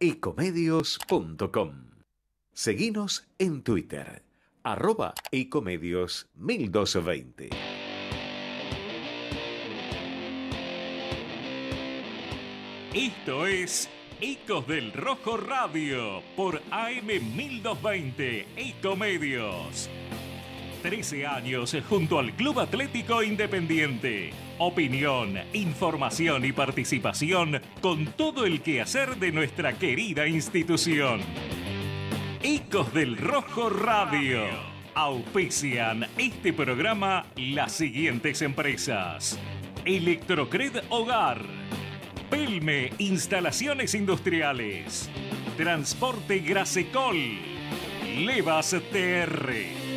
ecomedios.com. Seguinos en Twitter, arroba ecomedios 1220. Esto es Ecos del Rojo Radio por AM 1220 Ecomedios. 13 años junto al Club Atlético Independiente. Opinión, información y participación con todo el quehacer de nuestra querida institución. Ecos del Rojo Radio. Auspician este programa las siguientes empresas. Electrocred Hogar. Pelme Instalaciones Industriales. Transporte Grasecol. Levas TR.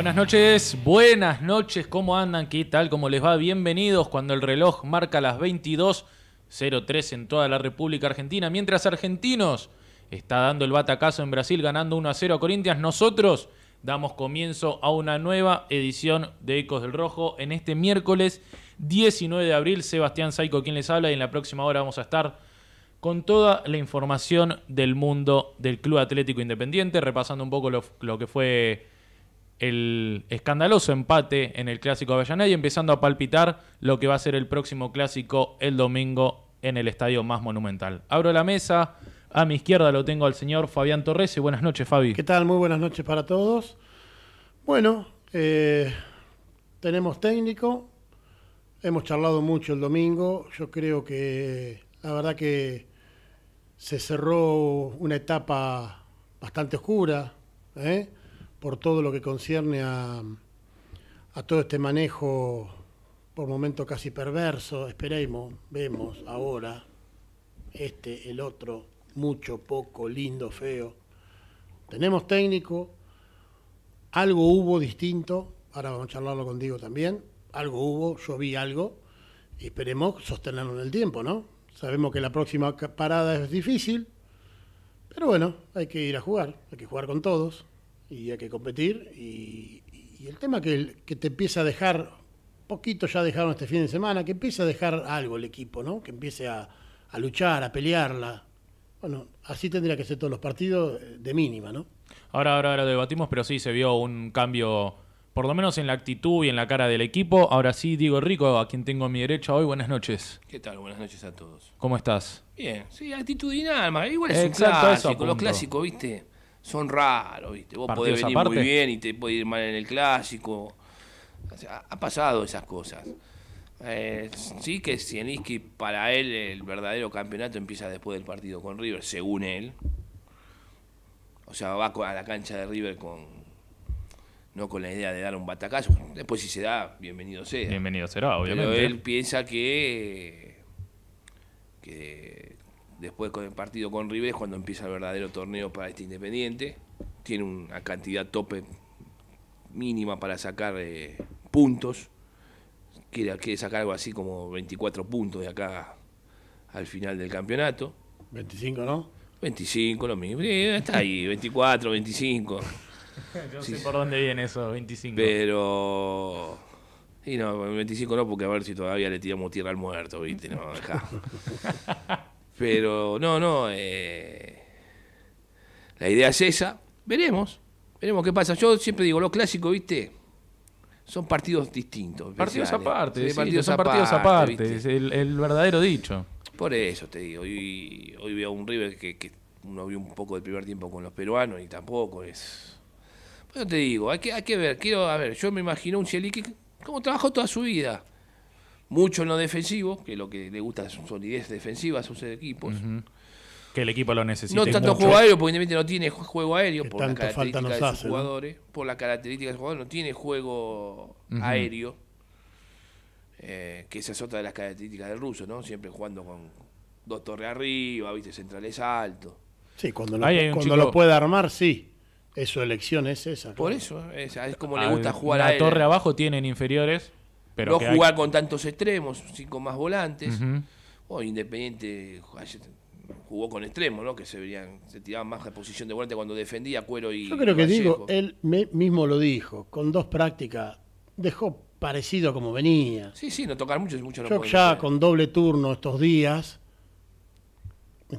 Buenas noches, buenas noches, ¿cómo andan? ¿Qué tal? ¿Cómo les va? Bienvenidos cuando el reloj marca las 22.03 en toda la República Argentina. Mientras Argentinos está dando el batacazo en Brasil ganando 1 a 0 a Corinthians, nosotros damos comienzo a una nueva edición de Ecos del Rojo en este miércoles 19 de abril. Sebastián Saico quien les habla y en la próxima hora vamos a estar con toda la información del mundo del Club Atlético Independiente, repasando un poco lo que fue el escandaloso empate en el Clásico Avellaneda y empezando a palpitar lo que va a ser el próximo Clásico el domingo en el estadio más monumental. Abro la mesa, a mi izquierda lo tengo al señor Fabián Torres y buenas noches Fabi. ¿Qué tal? Muy buenas noches para todos. Bueno, eh, tenemos técnico, hemos charlado mucho el domingo, yo creo que la verdad que se cerró una etapa bastante oscura. ¿eh? por todo lo que concierne a, todo este manejo por momento casi perverso, esperemos, vemos ahora, este, el otro, mucho, poco, lindo, feo. Tenemos técnico, algo hubo distinto, ahora vamos a charlarlo contigo también, algo hubo, yo vi algo, esperemos sostenerlo en el tiempo, ¿no? Sabemos que la próxima parada es difícil, pero bueno, hay que ir a jugar, hay que jugar con todos y hay que competir. Y, el tema que, que, te empieza a dejar, poquito ya dejaron este fin de semana, que empieza a dejar algo el equipo, ¿no? Que empiece a, luchar, a pelearla. Bueno, así tendría que ser todos los partidos eh, de mínima, ¿no? Ahora, ahora, ahora debatimos, pero sí se vio un cambio, por lo menos en la actitud y en la cara del equipo. Ahora sí, Diego Rico, a quien tengo a mi derecha hoy, buenas noches. ¿Qué tal? Buenas noches a todos. ¿Cómo estás? Bien, sí, actitudinal, más. igual es Exacto, un clásico, los clásicos, ¿viste? son raros, ¿viste? Vos podés venir muy bien y te puede ir mal en el clásico. O sea, ha pasado esas cosas. Eh, sí que Zielinski, para él, el verdadero campeonato empieza después del partido con River, según él. O sea, va a la cancha de River con no con la idea de dar un batacazo. Después si se da, bienvenido sea. Bienvenido será, obviamente. Pero él piensa que, que Después con el partido con Ribes cuando empieza el verdadero torneo para este Independiente. Tiene una cantidad tope mínima para sacar eh, puntos. Quiere, sacar algo así como 24 puntos de acá al final del campeonato. 25, ¿no? 25, lo mismo. está ahí, 24, 25. Yo sé por dónde viene eso, 25. Pero. Y no, 25 no, porque a ver si todavía le tiramos tierra al muerto, ¿viste? No, acá Pero no, no. Eh, la idea es esa. Veremos. Veremos qué pasa. Yo siempre digo, lo clásico, ¿viste? Son partidos distintos. Partidos ¿eh? aparte. partidos son partidos aparte. Es el, verdadero dicho. Por eso te digo. Hoy, hoy veo un River que, no uno vio un poco del primer tiempo con los peruanos y tampoco es. Bueno, te digo, hay que, hay que ver. Quiero, a ver, yo me imagino un Chelique como trabajó toda su vida mucho en lo defensivo, que lo que le gusta es solidez defensiva a sus equipos. Que el equipo lo necesita. No tanto juego aéreo, porque evidentemente no tiene juego aéreo por la característica de sus jugadores. Por la característica de sus jugadores, no tiene juego aéreo. Eh, que esa es otra de las características del ruso, ¿no? Siempre jugando con dos torres arriba, ¿viste? Centrales altos. Sí, cuando lo, cuando lo puede armar, sí. Es su elección, es esa. Por eso, es, como le gusta jugar a La torre abajo tienen inferiores no jugar con tantos extremos, cinco más volantes. Independiente jugó con extremos, ¿no? Que se tiraban más de posición de volante cuando defendía Cuero y. Yo creo que digo, él mismo lo dijo, con dos prácticas dejó parecido como venía. Sí, sí, no tocar mucho, mucho no Yo ya con doble turno estos días,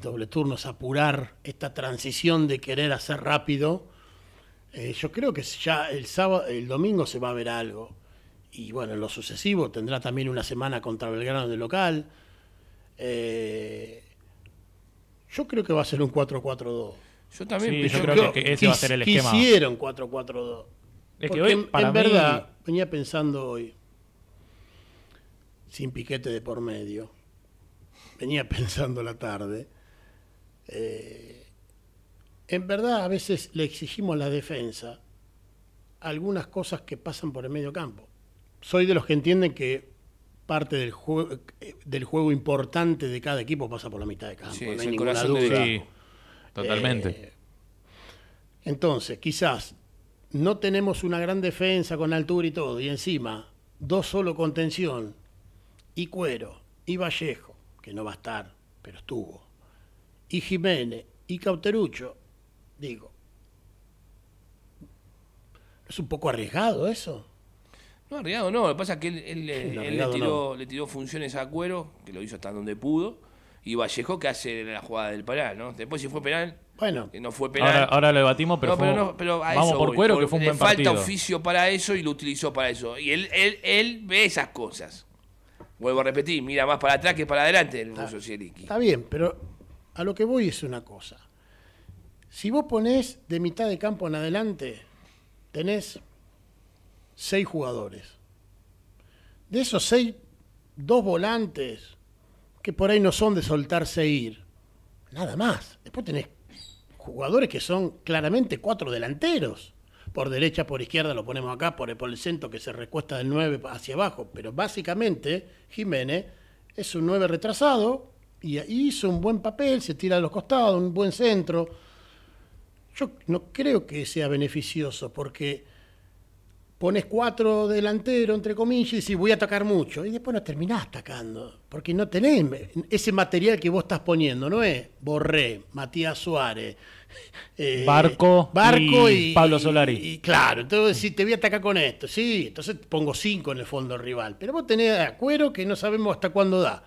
doble turno es apurar esta transición de querer hacer rápido. Eh, yo creo que ya el sábado, el domingo se va a ver algo y bueno, en lo sucesivo tendrá también una semana contra Belgrano de local. Eh, yo creo que va a ser un 4-4-2. Yo también que, va a ser el esquema. Hicieron 4-4-2. Es que en, verdad, venía pensando hoy, sin piquete de por medio, venía pensando la tarde, eh, en verdad a veces le exigimos a la defensa algunas cosas que pasan por el medio campo soy de los que entienden que parte del juego, importante de cada equipo pasa por la mitad de campo. Sí, no hay ninguna duda. totalmente. Eh, entonces, quizás no tenemos una gran defensa con altura y todo, y encima dos solo contención y Cuero y Vallejo, que no va a estar, pero estuvo, y Jiménez y Cauterucho, digo, ¿es un poco arriesgado eso? No, arriesgado no. Lo que pasa es que él, eh, le, tiró, funciones a Cuero, que lo hizo hasta donde pudo. Y Vallejo que hace la jugada del penal, ¿no? Después si fue penal, bueno. Que no fue penal. Ahora, lo debatimos, pero, vamos por cuero que fue un buen partido. falta oficio para eso y lo utilizó para eso. Y él, él, ve esas cosas. Vuelvo a repetir, mira más para atrás que para adelante el ruso Está bien, pero a lo que voy es una cosa. Si vos ponés de mitad de campo en adelante, tenés seis jugadores. De esos seis, dos volantes que por ahí no son de soltarse e ir. Nada más. Después tenés jugadores que son claramente cuatro delanteros. Por derecha, por izquierda, lo ponemos acá, por el, centro que se recuesta del 9 hacia abajo. Pero básicamente, Jiménez es un 9 retrasado y hizo un buen papel, se tira a los costados, un buen centro. Yo no creo que sea beneficioso porque pones cuatro delanteros, entre comillas, y decís, voy a atacar mucho. Y después no terminás atacando, porque no tenés ese material que vos estás poniendo, ¿no es? Borré, Matías Suárez. Eh, Barco, Barco y, Pablo Solari. Y, claro, entonces si te voy a atacar con esto, sí, entonces pongo cinco en el fondo rival. Pero vos tenés a Cuero que no sabemos hasta cuándo da.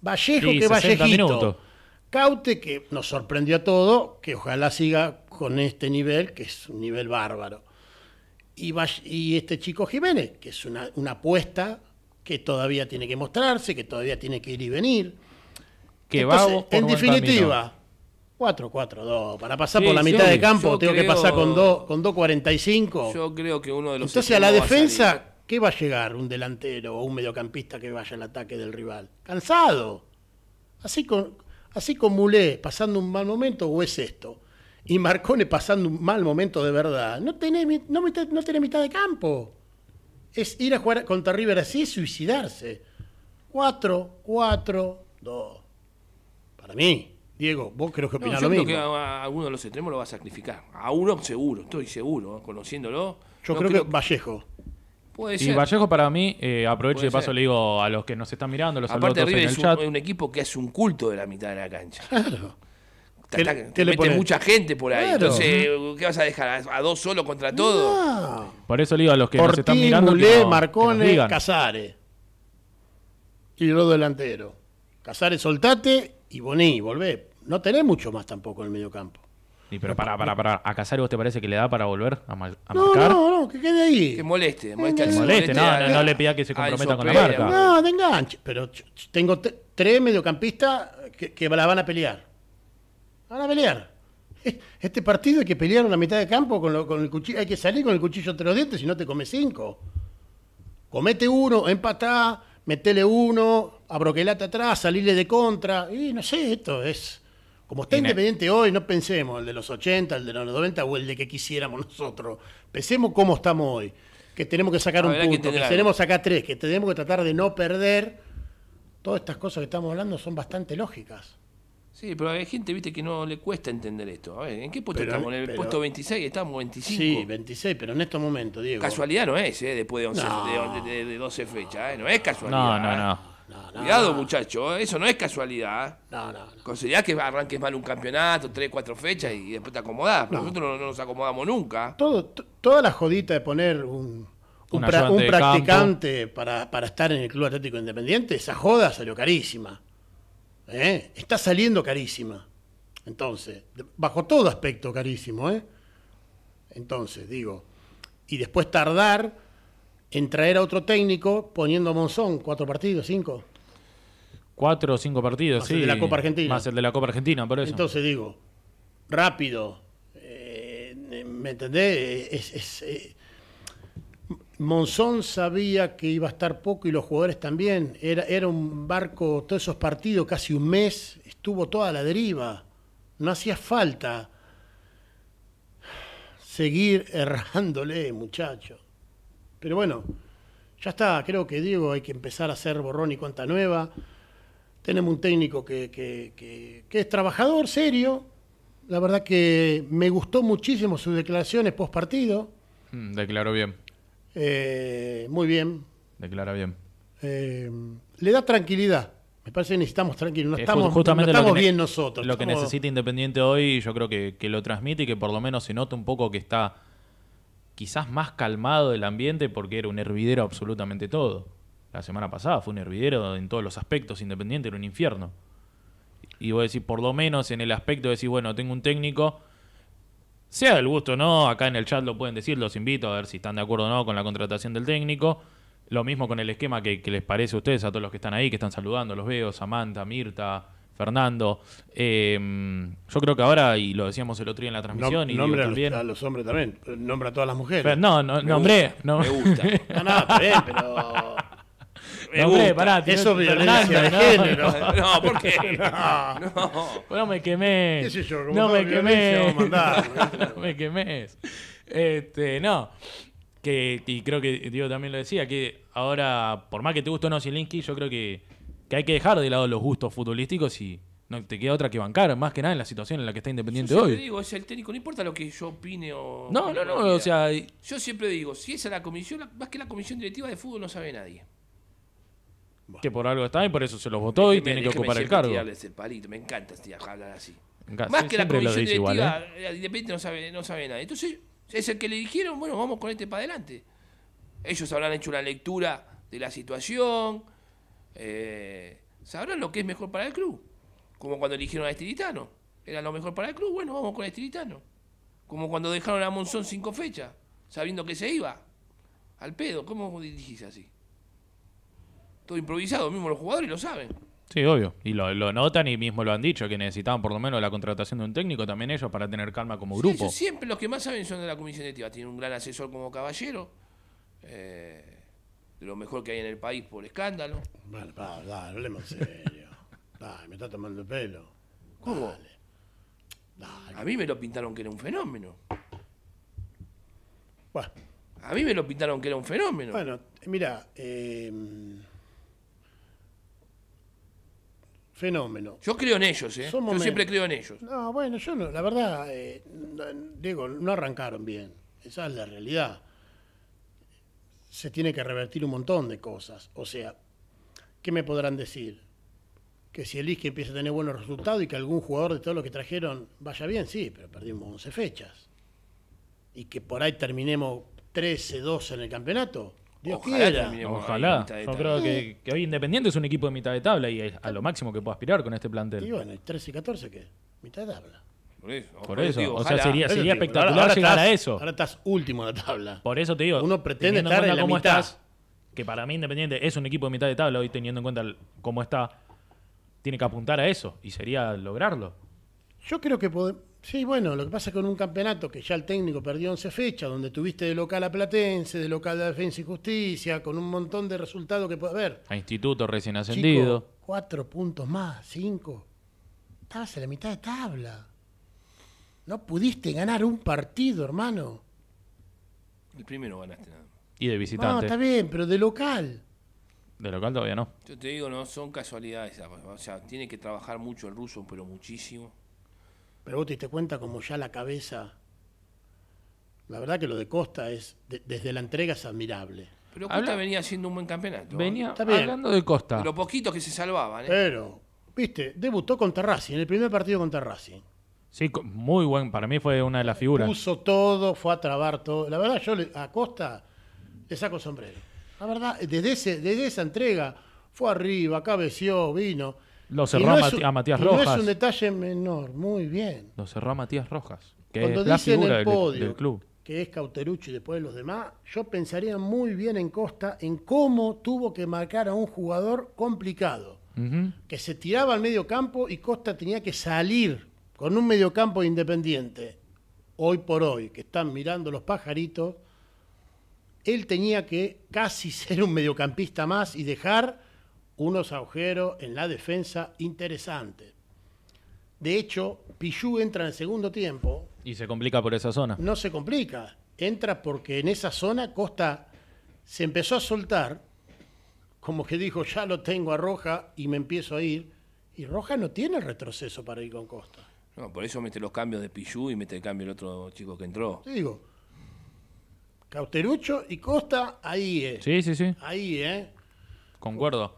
Vallejo que Vallejito. Caute que nos sorprendió a todos, que ojalá siga con este nivel, que es un nivel bárbaro y, este chico Jiménez, que es una, apuesta que todavía tiene que mostrarse, que todavía tiene que ir y venir. Que va en definitiva, 4-4-2. Para pasar por la mitad de campo, tengo que pasar con 2 con 2.45. Yo creo que uno de los. Entonces, a la defensa, ¿qué va a llegar un delantero o un mediocampista que vaya al ataque del rival? Cansado. Así con, así con Mulé, pasando un mal momento, o es esto y Marcone pasando un mal momento de verdad. No tiene no, mitad de campo. Es ir a jugar contra River así, es suicidarse. 4, 4, 2. Para mí, Diego, vos creo que opinás mismo. yo creo que a, de los extremos lo va a sacrificar. A uno seguro, estoy seguro, ¿eh? conociéndolo. Yo creo, que Vallejo. Puede y Vallejo para mí, eh, aprovecho y de paso le digo a los que nos están mirando, los Aparte, River en el es un, equipo que hace un culto de la mitad de la cancha. Claro te, mete mucha gente por ahí. Entonces, ¿qué vas a dejar? ¿A dos solo contra todos? Por eso digo a los que Ortiz, nos están mirando. Mulé, Marcone, Casares. Y los delanteros. Casares, soltate y Boní, volvé. No tenés mucho más tampoco en el medio campo. pero para, para, para. ¿A Casares vos te parece que le da para volver a, marcar no, No, no, que quede ahí. Que moleste. Moleste, que moleste, no, no, le pida que se comprometa con la marca. No, de enganche. Pero tengo tres mediocampistas que, que la van a pelear. Van a pelear. Este partido hay que pelear en la mitad de campo con, con el cuchillo. Hay que salir con el cuchillo entre los dientes, si no te comes cinco. Comete uno, empatá, metele uno, abroquelate atrás, salirle de contra. Y no sé, esto es. Como está Independiente hoy, no pensemos el de los 80, el de los 90 o el de que quisiéramos nosotros. Pensemos cómo estamos hoy. Que tenemos que sacar un punto, que, que tenemos que tres, que tenemos que tratar de no perder. Todas estas cosas que estamos hablando son bastante lógicas. Sí, pero hay gente, viste, que no le cuesta entender esto. ¿en qué puesto estamos? ¿En el puesto 26? ¿Estamos 25? Sí, 26, pero en estos momentos, Diego. Casualidad no es, ¿eh? Después de, 11, de, 12 fechas, ¿eh? No es casualidad. No, no, ¿eh? no. Cuidado, muchacho, eso no es casualidad. No, no, que arranques mal un campeonato, tres, cuatro fechas y después te acomodás. nosotros no, nos acomodamos nunca. Todo, toda la jodita de poner un, practicante para, para, estar en el Club Atlético Independiente, esa joda salió carísima. ¿Eh? está saliendo carísima. Entonces, bajo todo aspecto carísimo. ¿eh? Entonces, digo, y después tardar en traer a otro técnico poniendo a Monzón, cuatro partidos, cinco. Cuatro o cinco partidos, más sí. El de la Copa Argentina. Más el de la Copa Argentina, por eso. Entonces digo, rápido, eh, ¿me entendés? Eh, Monzón sabía que iba a estar poco y los jugadores también. Era, era un barco, todos esos partidos, casi un mes, estuvo toda la deriva. No hacía falta seguir errándole, muchacho. Pero bueno, ya está, creo que Diego hay que empezar a hacer borrón y cuenta nueva. Tenemos un técnico que, es trabajador, serio. La verdad que me gustó muchísimo sus declaraciones post partido. Mm, declaró bien. Eh, muy bien. Declara bien. Eh, le da tranquilidad. Me parece que necesitamos tranquilidad, No estamos, estamos bien nosotros. Lo que necesita Independiente hoy, yo creo que, lo transmite y que por lo menos se nota un poco que está quizás más calmado el ambiente porque era un hervidero absolutamente todo. La semana pasada fue un hervidero en todos los aspectos. Independiente era un infierno. Y voy a decir, por lo menos en el aspecto de decir, bueno, tengo un técnico sea del gusto o no, acá en el chat lo pueden decir, los invito a ver si están de acuerdo o no con la contratación del técnico. Lo mismo con el esquema que, les parece a ustedes, a todos los que están ahí, que están saludando, los veo, Samantha, Mirta, Fernando. Em, yo creo que ahora, y lo decíamos el otro día en la transmisión, y nombra a, los, hombres también, nombra a todas las mujeres. no, no nombré. no. Me gusta. No, pero no, Eso es violencia de género. No, ¿por qué? No. me quemé. ¿Qué sé yo? no me quemé. no me quemé. Este, no. Que, y creo que Diego también lo decía, que ahora, por más que te guste o no Zielinski, yo creo que, que hay que dejar de lado los gustos futbolísticos y no te queda otra que bancar, más que nada en la situación en la que está Independiente hoy. Yo digo, es el técnico, no importa lo que yo opine o... No, no, no, o sea... Yo siempre digo, si es a la comisión, más que la comisión directiva de fútbol no sabe nadie. Que por algo está y por eso se los votó y tiene que ocupar el cargo. Me encanta este hablar así. Más que la comisión directiva, ¿eh? independiente no sabe, no sabe nada. Entonces, es el que le dijeron, bueno, vamos con este para adelante. Ellos habrán hecho una lectura de la situación, eh, sabrán lo que es mejor para el club. Como cuando eligieron a Estilitano, era lo mejor para el club, bueno, vamos con Estilitano. Como cuando dejaron a Monzón cinco fechas, sabiendo que se iba. Al pedo, ¿cómo dirigís así? todo improvisado, mismo los jugadores lo saben. Sí, obvio. Y lo, notan y mismo lo han dicho, que necesitaban por lo menos la contratación de un técnico también ellos para tener calma como grupo. siempre los que más saben son de la comisión directiva. Tienen un gran asesor como caballero, de eh, lo mejor que hay en el país por escándalo. Vale, vale. dale, hablemos en serio. Dale, me está tomando el pelo. ¿Cómo? Dale. A mí me lo pintaron que era un fenómeno. Bueno. A mí me lo pintaron que era un fenómeno. Bueno, mira, eh, eh Fenómeno. Yo creo en ellos, ¿eh? yo siempre creo en ellos. No, bueno, yo no, la verdad, eh, Diego, no arrancaron bien. Esa es la realidad. Se tiene que revertir un montón de cosas. O sea, ¿qué me podrán decir? Que si el empieza a tener buenos resultados y que algún jugador de todos los que trajeron vaya bien, sí, pero perdimos 11 fechas. Y que por ahí terminemos 13, 12 en el campeonato, Dios ojalá. Ojalá. Yo creo que, hoy Independiente es un equipo de mitad de tabla y es a lo máximo que puedo aspirar con este plantel. Y bueno, 13 y 14, ¿qué? Mitad de tabla. Por eso. o sea, sería, espectacular llegar a eso. Ahora estás último en la tabla. Por eso te digo. Uno pretende estar en, la cómo Estás, que para mí Independiente es un equipo de mitad de tabla hoy, teniendo en cuenta cómo está, tiene que apuntar a eso y sería lograrlo. Yo creo que podemos. Sí, bueno, lo que pasa con un campeonato que ya el técnico perdió 11 fechas, donde tuviste de local a Platense, de local a Defensa y Justicia, con un montón de resultados que puede haber. A Instituto recién ascendido. cuatro puntos más, cinco. Estabas en la mitad de tabla. No pudiste ganar un partido, hermano. El primero ganaste nada Y de visitante. No, está bien, pero de local. De local todavía no. Yo te digo, no, son casualidades. O sea, tiene que trabajar mucho el ruso, pero muchísimo pero vos te diste cuenta como ya la cabeza. La verdad que lo de Costa es, desde la entrega es admirable. Pero Costa venía haciendo un buen campeonato. ¿eh? Venía hablando de Costa. Los poquitos que se salvaban. ¿eh? Pero, viste, debutó contra Racing, en el primer partido contra Racing. Sí, muy buen. Para mí fue una de las figuras. Puso todo, fue a trabar todo. La verdad, yo a Costa le saco sombrero. La verdad, desde, ese, desde esa entrega fue arriba, cabeció, vino. Lo cerró a, Matías Rojas. No es un detalle menor, muy bien. Lo cerró a Matías Rojas, que Cuando es la figura el podio, del, club. Que es Cauterucho y después de los demás, yo pensaría muy bien en Costa en cómo tuvo que marcar a un jugador complicado. Que se tiraba al medio campo y Costa tenía que salir con un mediocampo independiente, hoy por hoy, que están mirando los pajaritos, él tenía que casi ser un mediocampista más y dejar unos agujeros en la defensa interesantes. De hecho, Pillú entra en el segundo tiempo. Y se complica por esa zona. No se complica. Entra porque en esa zona Costa se empezó a soltar, como que dijo, ya lo tengo a Roja y me empiezo a ir. Y Roja no tiene retroceso para ir con Costa. No, por eso mete los cambios de Pillú y mete el cambio el otro chico que entró. Te digo, Cauterucho y Costa ahí, es eh. Sí, sí, sí. Ahí, ¿eh? Concuerdo.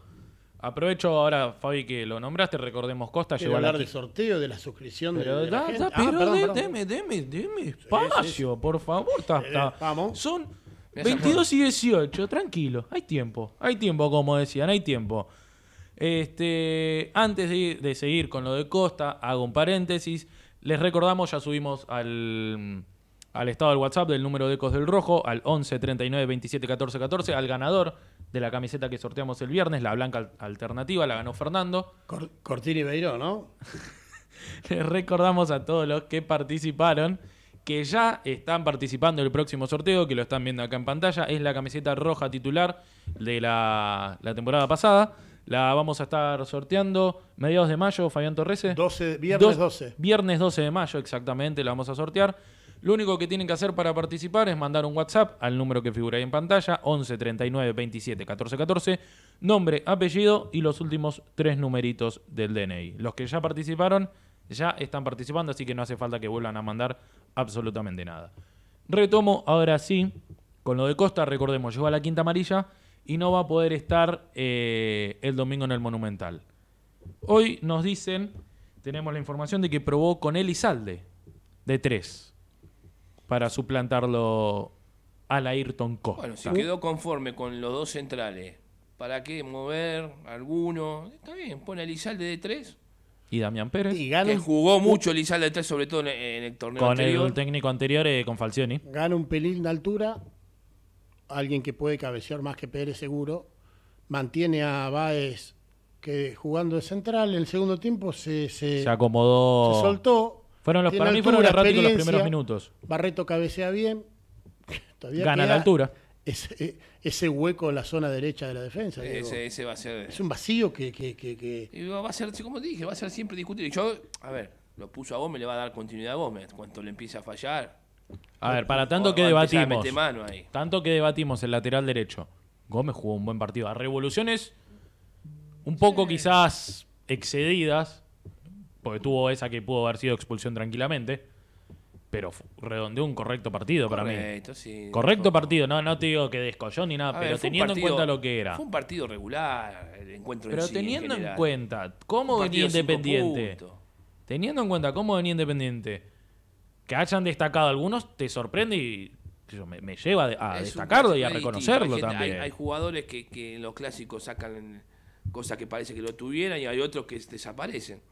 Aprovecho ahora, Fabi, que lo nombraste, recordemos Costa llegó a hablar del sorteo, de la suscripción de, la gente. pero espacio, por favor. Eh, vamos. Son 22 y 18, tranquilo, hay tiempo, hay tiempo, como decían, hay tiempo. Este, antes de, seguir con lo de Costa, hago un paréntesis. Les recordamos, ya subimos al, al estado del WhatsApp del número de Ecos del Rojo, al 11 39 27 14 14, al ganador de la camiseta que sorteamos el viernes, la blanca alternativa, la ganó Fernando. Cortini Beiró, ¿no? Les recordamos a todos los que participaron que ya están participando el próximo sorteo, que lo están viendo acá en pantalla, es la camiseta roja titular de la, temporada pasada. La vamos a estar sorteando mediados de mayo, Fabián Torres. viernes 12. Viernes 12 de mayo, exactamente, la vamos a sortear. Lo único que tienen que hacer para participar es mandar un WhatsApp al número que figura ahí en pantalla, 11 39 27 14 nombre, apellido y los últimos tres numeritos del DNI. Los que ya participaron ya están participando, así que no hace falta que vuelvan a mandar absolutamente nada. Retomo ahora sí con lo de Costa, recordemos, llegó a la quinta amarilla y no va a poder estar eh, el domingo en el Monumental. Hoy nos dicen, tenemos la información de que probó con Elizalde, de tres para suplantarlo al Ayrton Costa. Bueno, si quedó conforme con los dos centrales, ¿para qué mover alguno? Está bien, pone a Lizalde de tres. Y Damián Pérez. Y que jugó mucho Lizalde de tres, sobre todo en el, torneo con anterior. Con el técnico anterior, eh, con Falcioni. Gana un pelín de altura, alguien que puede cabecear más que Pérez seguro. Mantiene a Báez que jugando de central en el segundo tiempo se, se, se acomodó. Se soltó, fueron los, fueron los primeros minutos. Barreto cabecea bien. Gana la altura. Ese, e, ese, hueco en la zona derecha de la defensa. Ese, va a Es un vacío que. va a ser, como dije, va a ser siempre discutible. Yo, a ver, lo puso a Gómez, le va a dar continuidad a Gómez. Cuando le empiece a fallar. A ver, para tanto que debatimos. Tanto que debatimos el lateral derecho. Gómez jugó un buen partido. A revoluciones, un poco quizás excedidas, porque tuvo esa que pudo haber sido expulsión tranquilamente. Pero redondeó un correcto partido para mí. correcto partido, no, no te digo que descolló ni nada, pero teniendo en cuenta lo que era. Fue un partido regular, el encuentro Pero teniendo en, cuenta cómo venía Independiente. Teniendo en cuenta cómo venía Independiente, que hayan destacado algunos, te sorprende y me, me, lleva a destacarlo y a reconocerlo también. Hay, hay jugadores que, que, en los clásicos sacan cosas que parece que lo tuvieran y hay otros que desaparecen.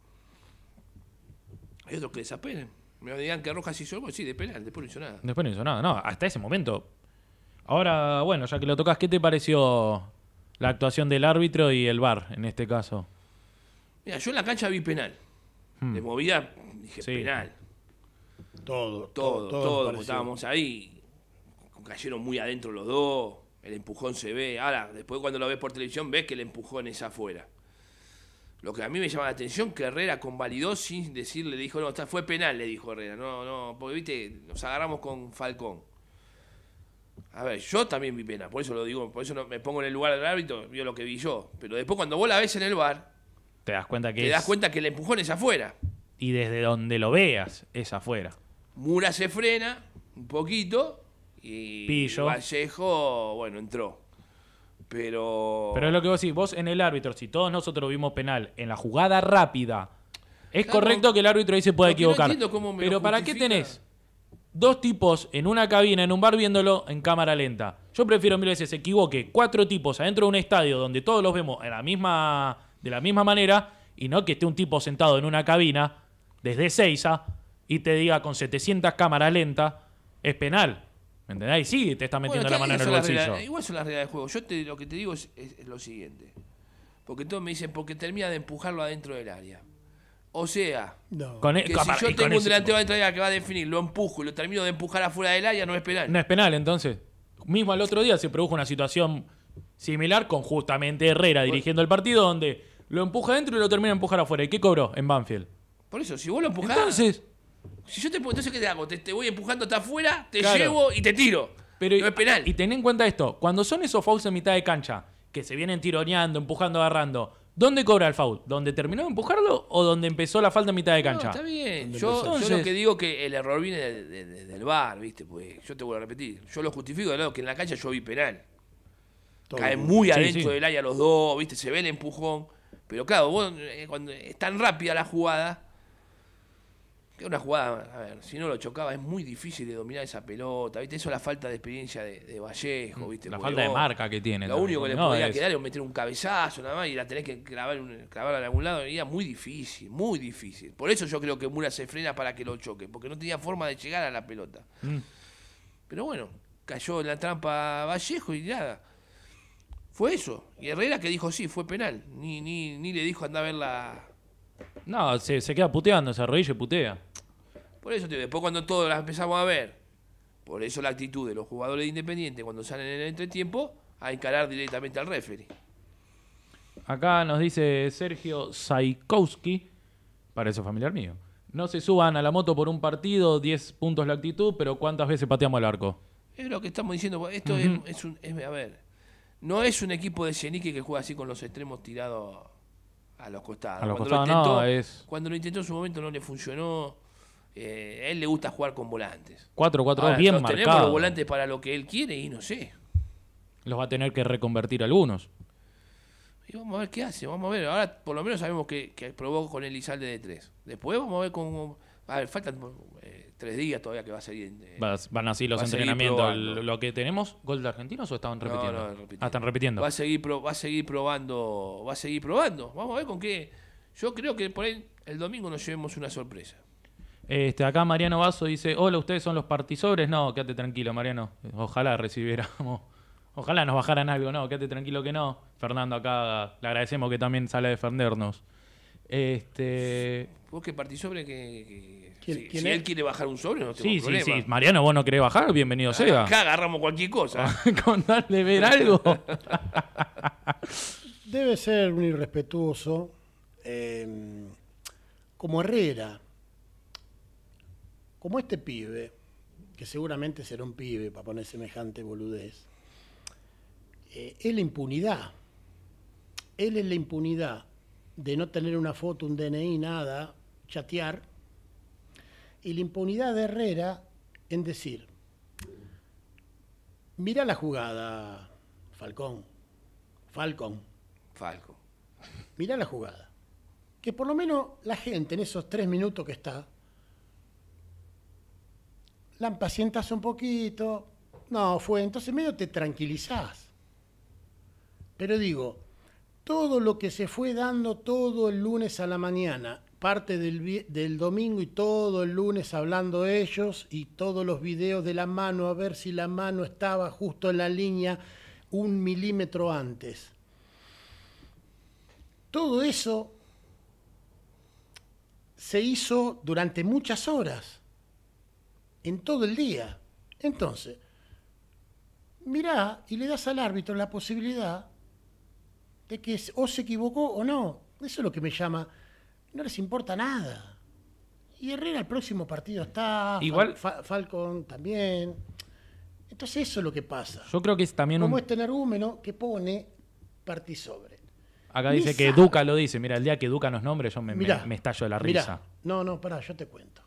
Hay otros que desapelen. Me digan que Rojas hizo algo, sí, de penal, después no hizo nada. Después no hizo nada, no, hasta ese momento. Ahora, bueno, ya que lo tocas, ¿qué te pareció la actuación del árbitro y el VAR en este caso? Mira, yo en la cancha vi penal. Hmm. De movida dije penal. Todo, todo, todo. todo estábamos ahí. Cayeron muy adentro los dos. El empujón se ve. Ahora, después cuando lo ves por televisión, ves que el empujón es afuera. Lo que a mí me llama la atención que Herrera convalidó sin decirle, le dijo, no, fue penal, le dijo Herrera. No, no, porque viste, nos agarramos con Falcón. A ver, yo también vi pena, por eso lo digo, por eso no, me pongo en el lugar del árbitro, vio lo que vi yo. Pero después cuando vos la ves en el bar, te das cuenta que te das cuenta que el empujón es afuera. Y desde donde lo veas es afuera. Mura se frena un poquito y Vallejo, bueno, entró. Pero. Pero es lo que vos decís, vos en el árbitro, si todos nosotros vimos penal en la jugada rápida, es correcto que el árbitro ahí se pueda equivocar. pero ¿para qué tenés dos tipos en una cabina, en un bar viéndolo en cámara lenta? Yo prefiero mil veces se equivoque cuatro tipos adentro de un estadio donde todos los vemos en la misma, de la misma manera y no que esté un tipo sentado en una cabina desde Seiza y te diga con 700 cámaras lenta es penal. ¿Me entendés? sí, te está metiendo la mano en el bolsillo. igual son las reglas del juego. Yo te, lo que te digo es, lo siguiente. Porque todos me dicen, porque termina de empujarlo adentro del área. O sea, e- que si yo tengo un delantero adentro del área que va a definir, lo empujo y lo termino de empujar afuera del área, no es penal. No es penal, entonces. Mismo al otro día se produjo una situación similar con justamente Herrera dirigiendo el partido, donde lo empuja adentro y lo termina de empujar afuera. ¿Y qué cobró en Banfield? Por eso, si vos lo empujás. Entonces. Si yo te pongo, entonces ¿qué te hago? Te, voy empujando hasta afuera, te llevo y te tiro. Pero, es penal. Y ten en cuenta esto, cuando son esos fouls en mitad de cancha, que se vienen tironeando, empujando, agarrando, ¿Dónde cobra el foul? ¿Dónde terminó de empujarlo o donde empezó la falta en mitad de cancha? está bien. Yo, lo que digo que el error viene del bar, ¿viste? Pues yo te voy a repetir. Yo lo justifico de lado que en la cancha yo vi penal. Cae muy adentro del área los dos, ¿viste? Se ve el empujón. Pero claro, eh, cuando es tan rápida la jugada, que una jugada, a ver, si no lo chocaba, es muy difícil de dominar esa pelota, ¿viste? Eso es la falta de experiencia de, Vallejo, mm, ¿viste? La falta de marca que tiene. Lo único que le podía quedar era meter un cabezazo nada más y la tenés que clavar, a algún lado, y era muy difícil, muy difícil. Por eso yo creo que Mura se frena para que lo choque, porque no tenía forma de llegar a la pelota. Mm. Pero bueno, cayó en la trampa Vallejo y nada. Fue eso. Y Herrera que dijo sí, fue penal. Ni, ni, le dijo anda a ver la... No, se, se queda puteando, se arrodilla y putea. Por eso, después cuando todos las empezamos a ver, por eso la actitud de los jugadores de Independiente cuando salen en el entretiempo, a encarar directamente al referee. Acá nos dice Sergio Saikowski, parece familiar mío. No se suban a la moto por un partido, 10 puntos la actitud, pero ¿cuántas veces pateamos el arco? Es lo que estamos diciendo. Esto es, un. a ver, no es un equipo de zenit que juega así con los extremos tirados a los costados. cuando, lo intentó, cuando lo intentó en su momento no le funcionó. Eh, él le gusta jugar con volantes. Cuatro, 4 bien marcado. Tenemos volantes para lo que él quiere y no sé. Los va a tener que reconvertir algunos. Y vamos a ver qué hace, vamos a ver. Ahora por lo menos sabemos que, que probó con Izalde de 3. Después vamos a ver cómo. A ver, faltan eh, tres días todavía que va a seguir. Eh, van van así los entrenamientos. Lo que tenemos, gol de argentinos o estaban repitiendo? Ah, están repitiendo. Va a seguir pro, va a seguir probando, va a seguir probando. Vamos a ver con qué. Yo creo que por ahí el domingo nos llevemos una sorpresa. Este, acá Mariano Vaso dice, hola, ¿ustedes son los partisobres No, quédate tranquilo, Mariano. Ojalá recibiéramos, ojalá nos bajaran algo, no, quédate tranquilo que no. Fernando acá, le agradecemos que también sale a defendernos. Este... Vos qué partisobres que... si, él quiere bajar un sobre, sí, Sí, sí, Mariano, vos no querés bajar, bienvenido Seba Acá agarramos cualquier cosa. Con darle ver algo. Debe ser muy irrespetuoso. Eh, como Herrera como este pibe, que seguramente será un pibe para poner semejante boludez, eh, es la impunidad. Él es la impunidad de no tener una foto, un DNI, nada, chatear. Y la impunidad de Herrera en decir, mira la jugada, Falcón, Falcón. Falco. Mira la jugada. Que por lo menos la gente en esos tres minutos que está, la impacientas un poquito, no, fue, entonces medio te tranquilizás. Pero digo, todo lo que se fue dando todo el lunes a la mañana, parte del, del, domingo y todo el lunes hablando ellos y todos los videos de la mano, a ver si la mano estaba justo en la línea un milímetro antes. Todo eso se hizo durante muchas horas en todo el día. Entonces, mirá y le das al árbitro la posibilidad de que o se equivocó o no. Eso es lo que me llama. No les importa nada. Y Herrera el próximo partido está, Igual, Falcon también. Entonces eso es lo que pasa. Yo creo que es también Como un... este argumento que pone parti sobre. Acá dice que Duca lo dice. Mira, el día que Duca nos nombre yo me, me, estallo de la risa. No, no, pará, yo te cuento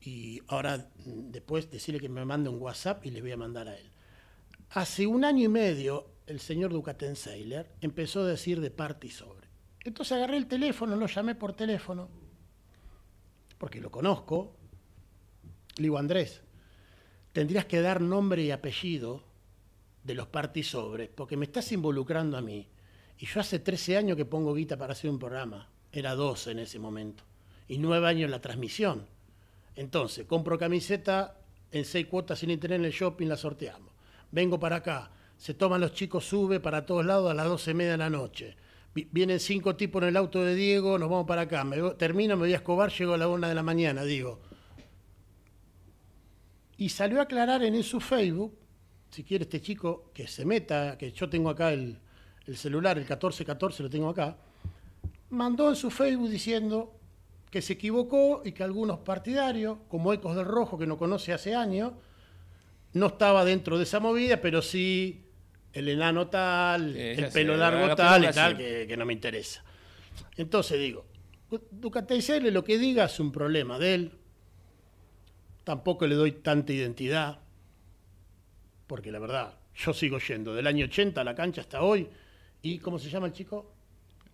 y ahora después decirle que me mande un WhatsApp y le voy a mandar a él. Hace un año y medio el señor Ducaten Seiler empezó a decir de parte sobre. Entonces agarré el teléfono, lo llamé por teléfono, porque lo conozco. Le digo, Andrés, tendrías que dar nombre y apellido de los party sobre, porque me estás involucrando a mí. Y yo hace 13 años que pongo guita para hacer un programa. Era 12 en ese momento. Y nueve años la transmisión. Entonces, compro camiseta en seis cuotas sin internet en el shopping, la sorteamos. Vengo para acá, se toman los chicos, sube para todos lados a las doce y media de la noche. Vienen cinco tipos en el auto de Diego, nos vamos para acá. termino, me voy a escobar, llego a la una de la mañana, digo. Y salió a aclarar en, su Facebook, si quiere este chico que se meta, que yo tengo acá el, el celular, el 1414 lo tengo acá, mandó en su Facebook diciendo, que se equivocó y que algunos partidarios, como Ecos del Rojo, que no conoce hace años, no estaba dentro de esa movida, pero sí el enano tal, el pelo largo tal tal, que, no me interesa. Entonces digo, Ducaticelli lo que diga es un problema de él, tampoco le doy tanta identidad, porque la verdad, yo sigo yendo del año 80 a la cancha hasta hoy, y ¿cómo se llama el chico?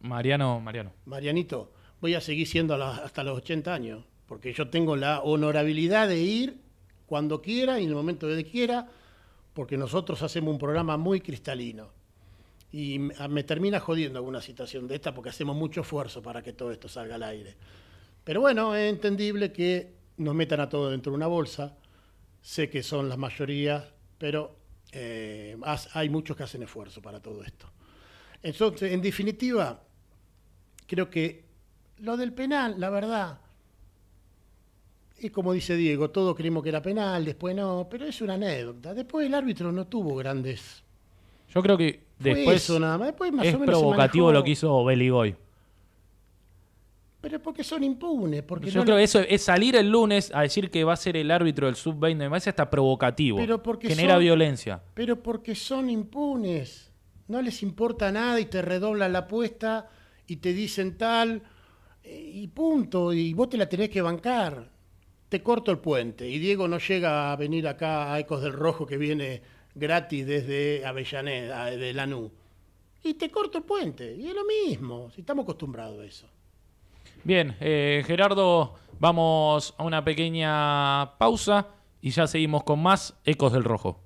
Mariano, Mariano. Marianito voy a seguir siendo hasta los 80 años, porque yo tengo la honorabilidad de ir cuando quiera y en el momento que quiera, porque nosotros hacemos un programa muy cristalino. Y me termina jodiendo alguna situación de esta porque hacemos mucho esfuerzo para que todo esto salga al aire. Pero bueno, es entendible que nos metan a todos dentro de una bolsa. Sé que son las mayorías, pero eh, hay muchos que hacen esfuerzo para todo esto. Entonces, en definitiva, creo que lo del penal, la verdad, y como dice Diego, todos creímos que era penal, después no, pero es una anécdota. Después el árbitro no tuvo grandes. Yo creo que después es provocativo lo que hizo Beligoy. Pero es porque son impunes. Porque Yo creo que eso es salir el lunes a decir que va a ser el árbitro del sub-20 de hasta provocativo. porque genera violencia. Pero porque son impunes. No les importa nada y te redoblan la apuesta y te dicen tal y punto, y vos te la tenés que bancar. Te corto el puente y Diego no llega a venir acá a Ecos del Rojo que viene gratis desde Avellaneda, eh, de Lanú. Y te corto el puente, y es lo mismo, estamos acostumbrados a eso. Bien, eh, Gerardo, vamos a una pequeña pausa y ya seguimos con más Ecos del Rojo.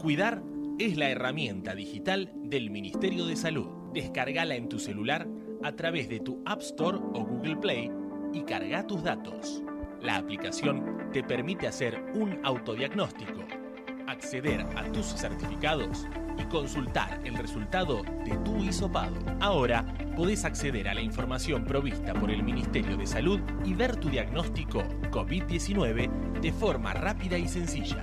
Cuidar es la herramienta digital del Ministerio de Salud. Descárgala en tu celular a través de tu App Store o Google Play y carga tus datos. La aplicación te permite hacer un autodiagnóstico, acceder a tus certificados y consultar el resultado de tu hisopado. Ahora podés acceder a la información provista por el Ministerio de Salud y ver tu diagnóstico COVID-19 de forma rápida y sencilla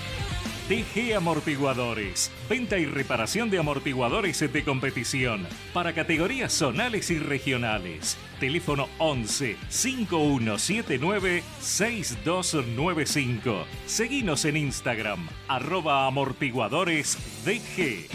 DG Amortiguadores. Venta y reparación de amortiguadores de competición para categorías zonales y regionales. Teléfono 11 5179 6295. Seguimos en Instagram, arroba amortiguadores DG.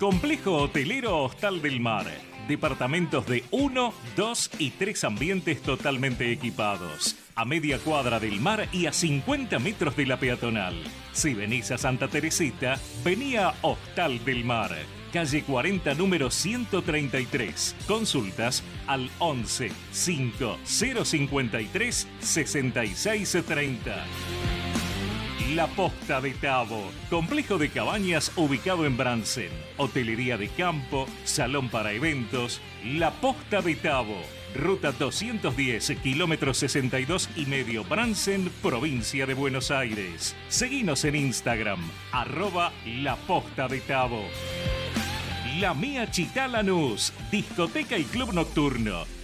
Complejo Hotelero Hostal del Mar. Departamentos de 1, 2 y 3 ambientes totalmente equipados a media cuadra del mar y a 50 metros de la peatonal. Si venís a Santa Teresita, venía a Hostal del Mar, calle 40, número 133. Consultas al 11 66 6630. La Posta de Tabo, complejo de cabañas ubicado en Bransen, hotelería de campo, salón para eventos, La Posta de Tabo ruta 210, kilómetro 62 y medio, Bransen, provincia de Buenos Aires. Seguinos en Instagram, arroba la posta de Tavo. La Mía Chitalanús, discoteca y club nocturno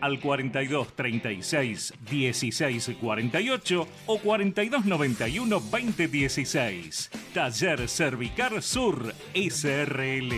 al 42 36 16 48 o 42 91 20 16. Taller Cervicar Sur SRL.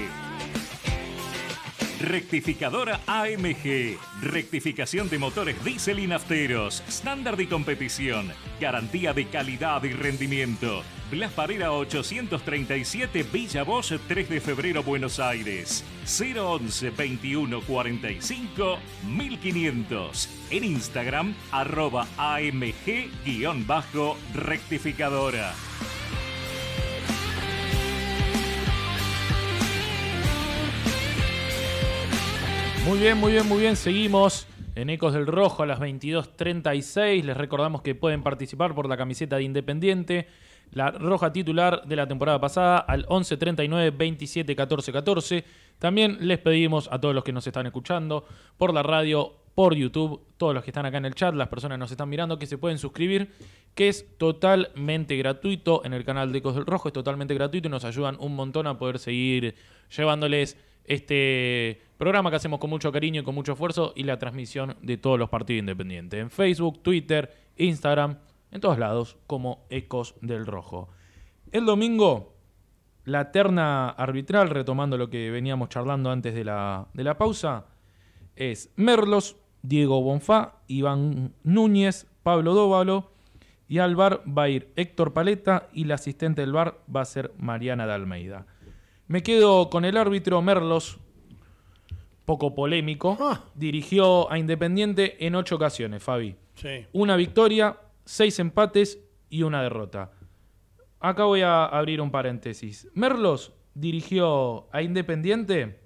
Rectificadora AMG. Rectificación de motores diésel y nafteros. Estándar de competición. Garantía de calidad y rendimiento las Parera 837 Villa Voz, 3 de febrero Buenos Aires. 011 2145 1500. En Instagram arroba AMG-rectificadora. Muy bien, muy bien, muy bien. Seguimos en Ecos del Rojo a las 22.36. Les recordamos que pueden participar por la camiseta de Independiente, la roja titular de la temporada pasada, al 11:39:27:14:14. También les pedimos a todos los que nos están escuchando por la radio, por YouTube, todos los que están acá en el chat, las personas que nos están mirando, que se pueden suscribir, que es totalmente gratuito en el canal de Ecos del Rojo, es totalmente gratuito y nos ayudan un montón a poder seguir llevándoles este programa que hacemos con mucho cariño y con mucho esfuerzo y la transmisión de todos los partidos independientes en Facebook, Twitter, Instagram, en todos lados como Ecos del Rojo. El domingo, la terna arbitral, retomando lo que veníamos charlando antes de la, pausa, es Merlos, Diego Bonfá, Iván Núñez, Pablo Dóvalo y al bar va a ir Héctor Paleta y la asistente del bar va a ser Mariana de Almeida. Me quedo con el árbitro Merlos, poco polémico. Ah. Dirigió a Independiente en ocho ocasiones, Fabi. Una victoria, seis empates y una derrota. Acá voy a abrir un paréntesis. Merlos dirigió a Independiente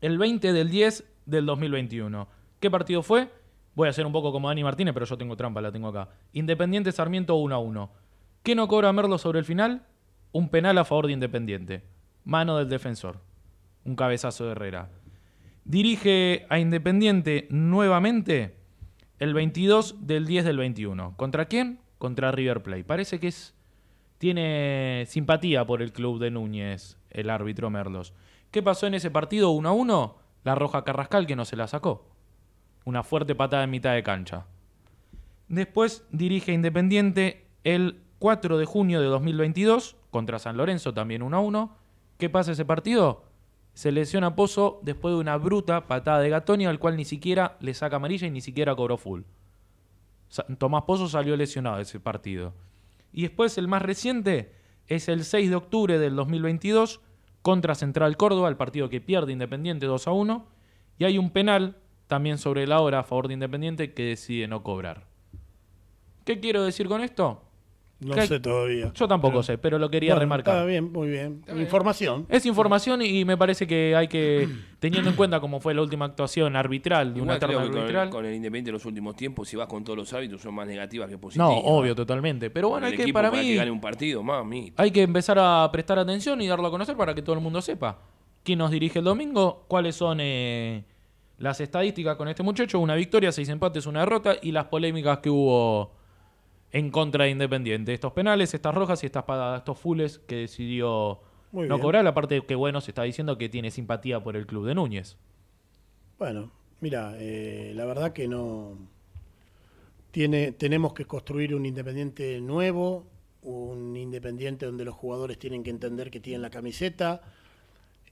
el 20 del 10 del 2021. ¿Qué partido fue? Voy a ser un poco como Dani Martínez, pero yo tengo trampa, la tengo acá. Independiente Sarmiento 1 a 1. ¿Qué no cobra Merlos sobre el final? Un penal a favor de Independiente. Mano del defensor. Un cabezazo de Herrera. Dirige a Independiente nuevamente el 22 del 10 del 21. ¿Contra quién? Contra River Plate. Parece que es, tiene simpatía por el club de Núñez, el árbitro Merlos. ¿Qué pasó en ese partido 1 a 1? La roja Carrascal que no se la sacó. Una fuerte patada en mitad de cancha. Después dirige Independiente el 4 de junio de 2022 contra San Lorenzo, también 1 a 1. ¿Qué pasa ese partido? Se lesiona Pozo después de una bruta patada de Gatoni, al cual ni siquiera le saca amarilla y ni siquiera cobró full. Tomás Pozo salió lesionado de ese partido. Y después el más reciente es el 6 de octubre del 2022 contra Central Córdoba, el partido que pierde Independiente 2 a 1. Y hay un penal también sobre la hora a favor de Independiente que decide no cobrar. ¿Qué quiero decir con esto? No sé todavía. Yo tampoco sé, pero lo quería remarcar. Está bien, muy bien. información. Es información y me parece que hay que, teniendo en cuenta cómo fue la última actuación arbitral de una tarde arbitral. Con el, Independiente en los últimos tiempos, si vas con todos los hábitos, son más negativas que positivas. No, obvio, totalmente. Pero bueno, hay que, para, mí. un partido, mami. Hay que empezar a prestar atención y darlo a conocer para que todo el mundo sepa quién nos dirige el domingo, cuáles son. Eh, las estadísticas con este muchacho, una victoria, seis empates, una derrota y las polémicas que hubo en contra de Independiente. Estos penales, estas rojas y estas pagadas, estos fules que decidió no cobrar. Aparte que bueno, se está diciendo que tiene simpatía por el club de Núñez. Bueno, mira, eh, la verdad que no... Tiene, tenemos que construir un Independiente nuevo, un Independiente donde los jugadores tienen que entender que tienen la camiseta,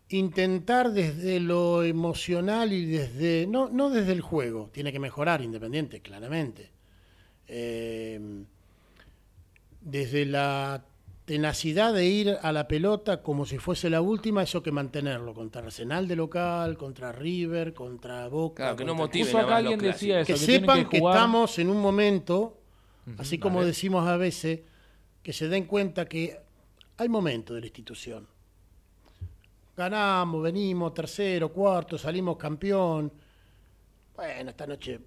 intentar desde lo emocional y desde, no, no desde el juego, tiene que mejorar Independiente, claramente. Em, desde la tenacidad de ir a la pelota como si fuese la última, eso que mantenerlo contra Arsenal de local, contra River, contra Boca. que no motive que, sepan que, estamos en un momento, así como decimos a veces, que se den cuenta que hay momentos de la institución. Ganamos, venimos tercero, cuarto, salimos campeón. Bueno, esta noche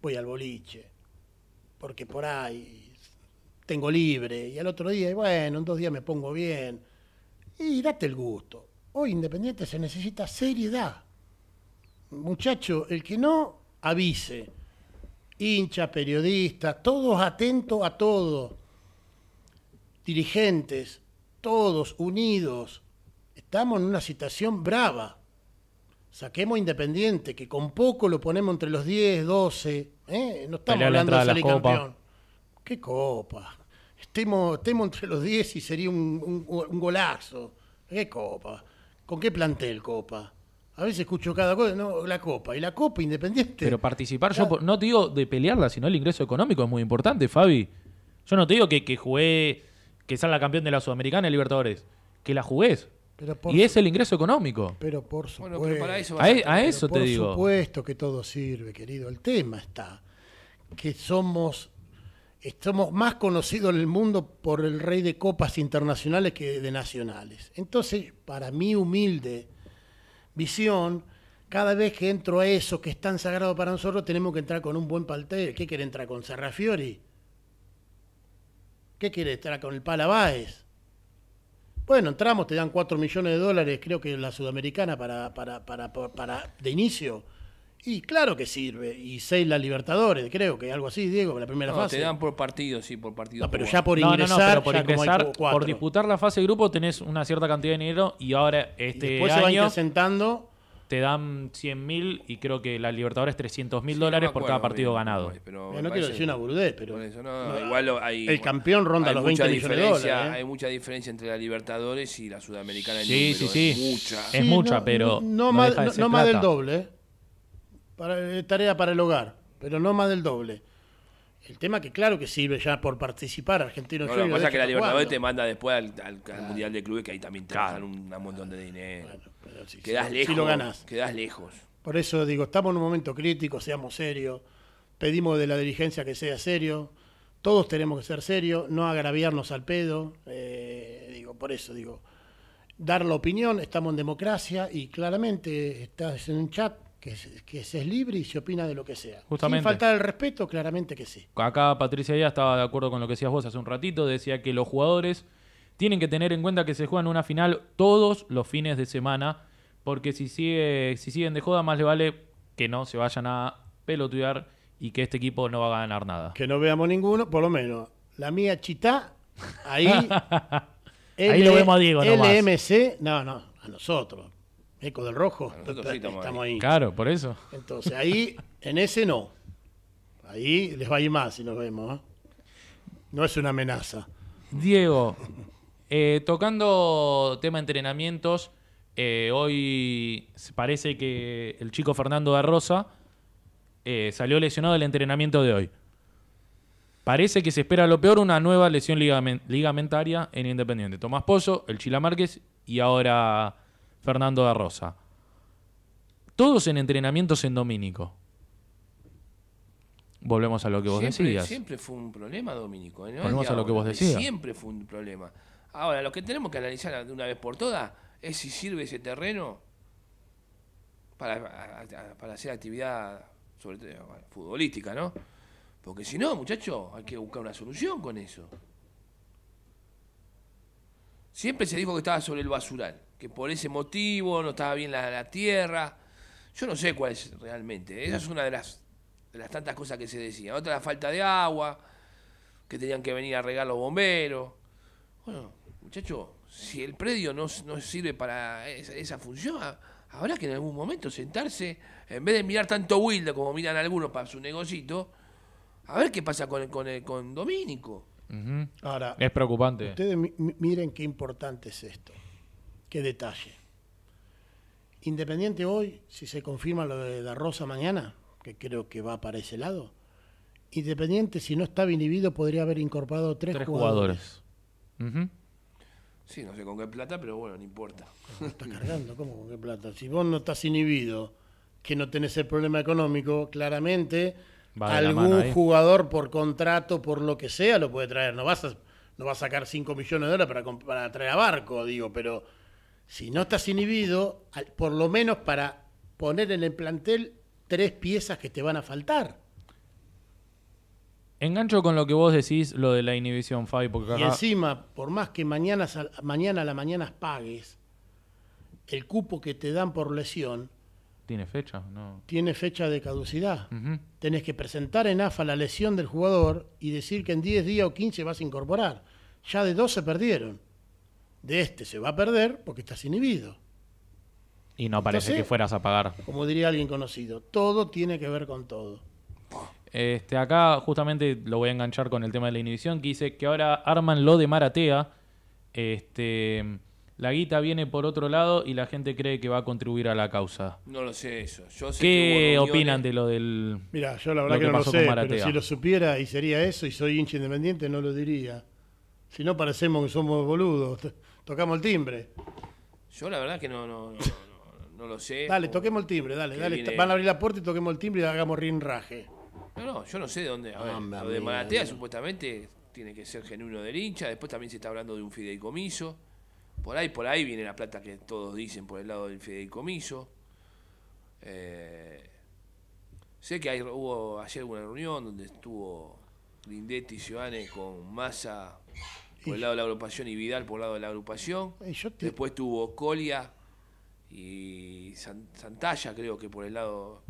voy al boliche porque por ahí tengo libre, y al otro día, y bueno, en dos días me pongo bien. Y date el gusto. Hoy Independiente se necesita seriedad. Muchacho, el que no, avise. Hincha, periodista todos atentos a todo. Dirigentes, todos unidos. Estamos en una situación brava. Saquemos Independiente, que con poco lo ponemos entre los 10, 12 ¿eh? No estamos hablando de salir campeón. ¿Qué copa? Estemos, entre los 10 y sería un, golazo. ¿Qué copa? ¿Con qué plantel copa? A veces escucho cada cosa, no, la copa. Y la copa independiente. Pero participar, yo no te digo de pelearla, sino el ingreso económico es muy importante, Fabi. Yo no te digo que, jugué, que salga campeón de la Sudamericana en Libertadores. Que la jugué y es el ingreso económico. Pero por supuesto. Bueno, eso a, digo. Por supuesto que todo sirve, querido. El tema está que somos estamos eh, más conocidos en el mundo por el rey de copas internacionales que de nacionales. Entonces, para mi humilde visión, cada vez que entro a eso que es tan sagrado para nosotros, tenemos que entrar con un buen palteo. ¿Qué quiere entrar con Serrafiori? ¿Qué quiere entrar con el Palabáez? Bueno, entramos, te dan 4 millones de dólares, creo que la sudamericana para, para, para, para de inicio. Y claro que sirve. Y seis la Libertadores, creo que algo así, Diego, la primera fase. Te dan por partido, sí, por partido. No, pero ya por ingresar, por, disputar la fase de grupo tenés una cierta cantidad de dinero y ahora este año se te dan 100 mil y creo que la Libertadores 300 mil dólares por cada partido ganado. no, quiero decir una burudez, pero igual el campeón ronda los 20 millones dólares. ¿eh? Hay mucha diferencia entre la Libertadores y la Sudamericana. Sí, sí, sí. Es mucha. es mucha, pero no, más, más del doble. Para, eh, tarea para el hogar, pero no más del doble. El tema que claro que sirve ya por participar argentino. No, lo que pasa es que la Libertadores te manda después al, Mundial de Clubes que ahí también te un, montón de dinero si, lejos. lo ganás. lejos. Por eso digo, estamos en un momento crítico, seamos serios. Pedimos de la dirigencia que sea serio. Todos tenemos que ser serios, no agraviarnos al pedo. Eh, digo, por eso digo, dar la opinión, estamos en democracia y claramente estás en un chat que, que se es libre y se opina de lo que sea. Justamente. Sin faltar el respeto, claramente que sí. Acá Patricia ya estaba de acuerdo con lo que decías vos hace un ratito, decía que los jugadores tienen que tener en cuenta que se juegan una final todos los fines de semana, porque si, siguen de joda, más le vale que no se vayan a pelotear y que este equipo no va a ganar nada. Que no veamos ninguno, por lo menos. La mía Chita, ahí. ahí lo e vemos a Diego, nomás. LMC, no, no, a nosotros. Eco del Rojo, estamos, ahí. Claro, por eso. Entonces, ahí, en ese no. Ahí les va a ir más si nos vemos. ¿eh? No es una amenaza. Diego, eh, tocando tema entrenamientos, eh, hoy parece que el chico Fernando de Rosa eh, salió lesionado del entrenamiento de hoy. Parece que se espera lo peor, una nueva lesión ligamentaria en Independiente. Tomás Pozo, el Chila Márquez y ahora Fernando de Rosa. Todos en entrenamientos en Domínico. Volvemos a lo que vos decías. Siempre fue un problema, Domínico. Volvemos a lo que vos decías. Siempre fue un problema. Ahora, lo que tenemos que analizar de una vez por todas es si sirve ese terreno para, hacer actividad sobre todo, futbolística, ¿no? Porque si no, muchachos, hay que buscar una solución con eso. Siempre se dijo que estaba sobre el basural, que por ese motivo no estaba bien la, tierra. Yo no sé cuál es realmente. ¿eh? Esa es una de las, las tantas cosas que se decía. Otra, la falta de agua, que tenían que venir a regar los bomberos. Bueno, muchachos, si el predio no, sirve para esa, función, habrá que en algún momento sentarse, en vez de mirar tanto Wilde como miran algunos para su negocito, a ver qué pasa con, con, eh, con Domínico. Ahora, es preocupante. Ustedes miren qué importante es esto, qué detalle. Independiente hoy, si se confirma lo de la Rosa mañana, que creo que va para ese lado, Independiente si no estaba inhibido podría haber incorporado tres, jugadores. Sí, no sé con qué plata, pero bueno, no importa. No, estás cargando, ¿cómo con qué plata? Si vos no estás inhibido, que no tenés el problema económico, claramente algún jugador por contrato, por lo que sea, lo puede traer. No vas a, no vas a sacar 5 millones de dólares para, para traer a Barco, digo, pero si no estás inhibido, por lo menos para poner en el plantel tres piezas que te van a faltar. Engancho con lo que vos decís, lo de la inhibición, Fabi. Porque encima, por más que mañana, mañana a la mañana pagues, el cupo que te dan por lesión. ¿Tiene fecha? No. Tiene fecha de caducidad. Tenés que presentar en AFA la lesión del jugador y decir que en 10 días o 15 vas a incorporar. Ya de dos se perdieron. De este se va a perder porque estás inhibido. Y no parece que fueras a pagar. Como diría alguien conocido, todo tiene que ver con todo. Este, acá justamente lo voy a enganchar con el tema de la inhibición, que dice que ahora arman lo de Maratea. Este, la guita viene por otro lado y la gente cree que va a contribuir a la causa. No lo sé eso. ¿Qué opinan de lo del... Mira, yo la verdad que, no lo sé, si lo supiera y sería eso y soy hincha independiente, no lo diría. Si no, parecemos que somos boludos. Tocamos el timbre. Yo la verdad que no, no, no, lo sé. Dale, toquemos el timbre, dale, dale. Van a abrir la puerta y toquemos el timbre y hagamos rinraje. No, no, yo no sé de dónde. de Malatea supuestamente tiene que ser genuino del hincha. Después también se está hablando de un fideicomiso. Por ahí, por ahí viene la plata que todos dicen por el lado del fideicomiso. Eh, sé que hay, hubo ayer una reunión donde estuvo Lindetti y Giovanni con Massa por el lado de la agrupación y Vidal por el lado de la agrupación. Eh, después tuvo Colia y Santalla, creo que por el lado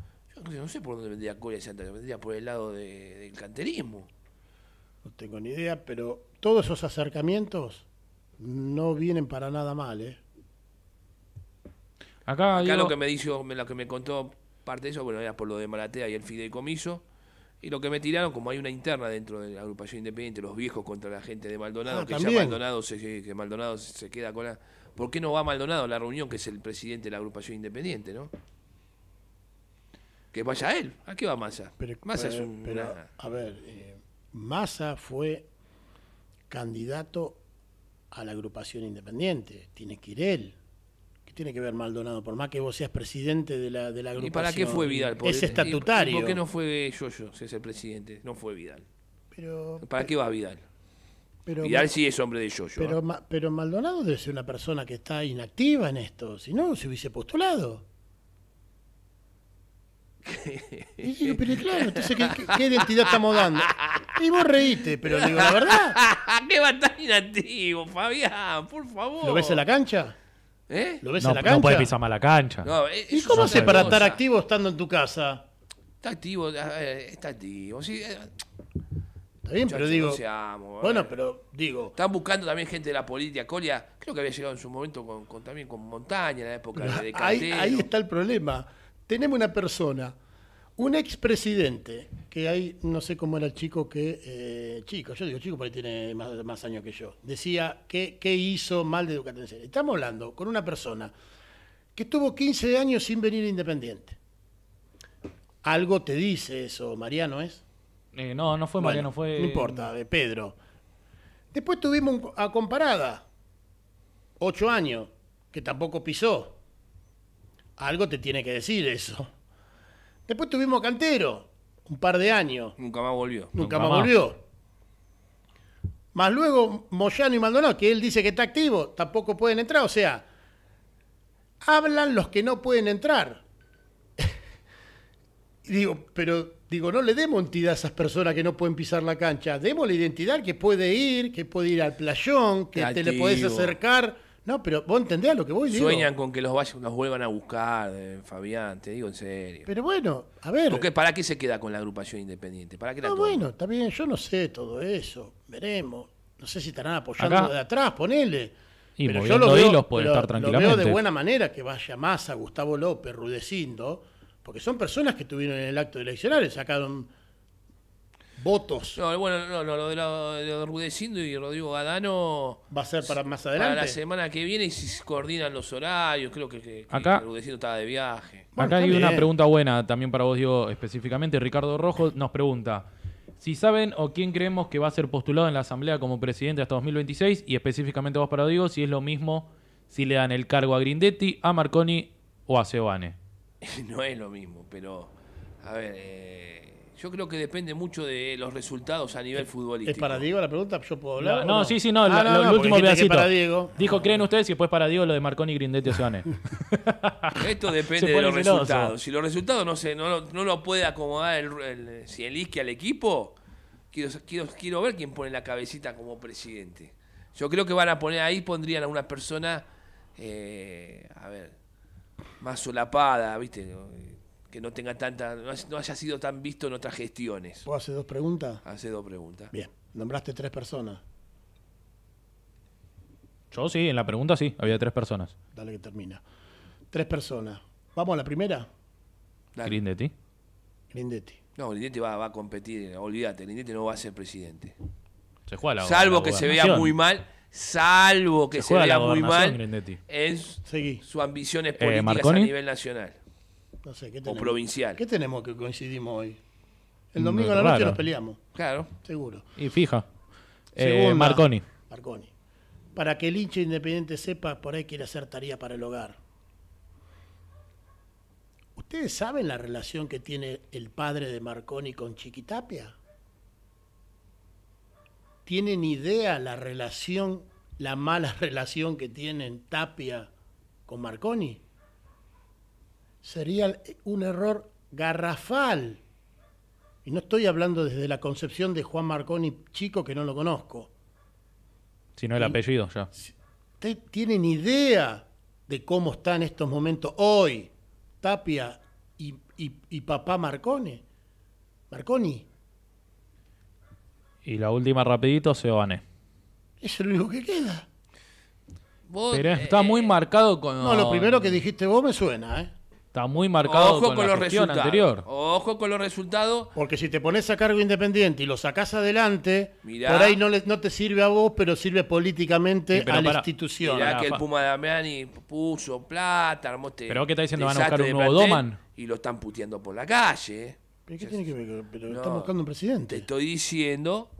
no sé por dónde vendría Coria Santa vendría por el lado del canterismo. No tengo ni idea, pero todos esos acercamientos no vienen para nada mal, ¿eh? Acá, lo que me dijo, lo que me contó parte de eso, bueno, era por lo de Malatea y el fideicomiso. Y lo que me tiraron, como hay una interna dentro de la agrupación independiente, los viejos contra la gente de Maldonado, ah, que ya Maldonado se, eh, Maldonado se queda con la... ¿Por qué no va Maldonado a la reunión que es el presidente de la agrupación independiente, no? que vaya él. ¿A qué va Massa? Pero, Massa es un, A ver, eh, Massa fue candidato a la agrupación independiente. Tiene que ir él. ¿Qué tiene que ver Maldonado? Por más que vos seas presidente de la, de la agrupación. ¿Y para qué fue Vidal? Por, es estatutario. ¿Por qué no fue yo si es el presidente? No fue Vidal. Pero, ¿Para qué va Vidal? Pero, Vidal sí es hombre de yo Pero, ¿ah? pero Maldonado debe ser una persona que está inactiva en esto. Si no, se hubiese postulado pero claro, entonces, ¿qué, identidad estamos dando? Y vos reíste, pero digo, la verdad. ¡Qué batalla antiguo, Fabián! Por favor. ¿Lo ves en la cancha? ¿Eh? ¿Lo ves en la cancha? No puedes pisar más la cancha. Eh, ¿Y cómo hace para estar activo estando en tu casa? Está activo, eh, está activo. Eh. está bien, pero digo. bueno, pero digo. Están buscando también gente de la política. Colia, creo que había llegado en su momento con, también con Montaña en la época de Cantero. ahí está el problema tenemos una persona, un expresidente, que hay, no sé cómo era el chico que, eh, chico, yo digo chico porque tiene más, años que yo, decía que, hizo mal de educación. Estamos hablando con una persona que estuvo 15 años sin venir independiente. Algo te dice eso, Mariano, ¿es? Eh, no, no fue Mariano, fue... No importa, de eh, Pedro. Después tuvimos a comparada, ocho años, que tampoco pisó. Algo te tiene que decir eso. Después tuvimos Cantero, un par de años. Nunca más volvió. Nunca, más, volvió. Más luego Moyano y Maldonado, que él dice que está activo, tampoco pueden entrar. O sea, hablan los que no pueden entrar. digo, pero digo, no le demos entidad a esas personas que no pueden pisar la cancha. Demos la identidad que puede ir, que puede ir al playón, que te le puedes acercar no, pero vos entendés a lo que voy diciendo. Sueñan con que los, vayan, los vuelvan a buscar, eh, Fabián, te digo en serio. Pero bueno, a ver. Porque ¿Para qué se queda con la agrupación independiente? ¿Para qué no, bueno, también yo no sé todo eso. Veremos. No sé si estarán apoyando de atrás, ponele. pero yo lo veo, de buena manera que vaya más a Gustavo López, Rudecindo, porque son personas que estuvieron en el acto de eleccionario, sacaron votos. No, bueno, no, no lo de, Rudecindo y Rodrigo Gadano. Va a ser para más adelante. Para la semana que viene y si se coordinan los horarios, creo que, Acá, Rudecindo estaba de viaje. acá hay una pregunta buena también para vos, Diego, específicamente. Ricardo Rojo nos pregunta. Si saben o quién creemos que va a ser postulado en la Asamblea como presidente hasta 2026, y específicamente vos para Diego, si es lo mismo si le dan el cargo a Grindetti, a Marconi o a Cebane. No es lo mismo, pero a ver, eh, yo creo que depende mucho de los resultados a nivel futbolístico. ¿Es para Diego la pregunta? ¿Yo puedo hablar? No, sí, sí, no. el ah, último pedacito. Dijo, ¿creen ustedes? que después para Diego lo de Marconi, Grindetti o Esto depende de los resultados. Si los resultados no, sé, no, lo puede acomodar el, el, si el al equipo, quiero, quiero, ver quién pone la cabecita como presidente. Yo creo que van a poner ahí, pondrían a una persona, eh, a ver, más solapada, ¿viste? que no tenga tanta, no haya sido tan visto en otras gestiones. ¿Puedo hacer dos preguntas? Hace dos preguntas. Bien, nombraste tres personas. Yo sí, en la pregunta sí, había tres personas. Dale que termina. Tres personas. ¿Vamos a la primera? Grindetti. No, Grindetti va, a competir, olvídate, Grindetti no va a ser presidente. Se juega la Salvo que se vea muy mal, salvo que se, vea muy mal, es su ambición eh, es políticas a nivel nacional. ¿qué O provincial. ¿Qué tenemos que coincidimos hoy? El mm, domingo a la noche nos peleamos. Claro. Seguro. Y fija. Eh, Marconi. Marconi. Para que el hincha independiente sepa, por ahí quiere hacer tarea para el hogar. ¿Ustedes saben la relación que tiene el padre de Marconi con Chiquitapia? ¿Tienen idea la relación, la mala relación que tienen Tapia con Marconi? sería un error garrafal. Y no estoy hablando desde la concepción de Juan Marconi, chico que no lo conozco. Sino el apellido ya. Ustedes tienen idea de cómo está en estos momentos hoy Tapia y, papá Marconi. Marconi. Y la última rapidito, Seoane. Es lo único que queda. está eh, muy marcado con... No, lo primero que dijiste vos me suena, ¿eh? Está muy marcado Ojo con, la los anterior. Ojo con los resultados. Porque si te pones a cargo independiente y lo sacás adelante, por ahí no, no te sirve a vos, pero sirve políticamente a la institución. Mirá que el Puma Damiani puso plata, armó este Pero ¿qué está diciendo? ¿Van a buscar un nuevo Doman? Y lo están puteando por la calle. ¿Pero qué tiene que ver? Pero no, buscando un presidente. Te estoy diciendo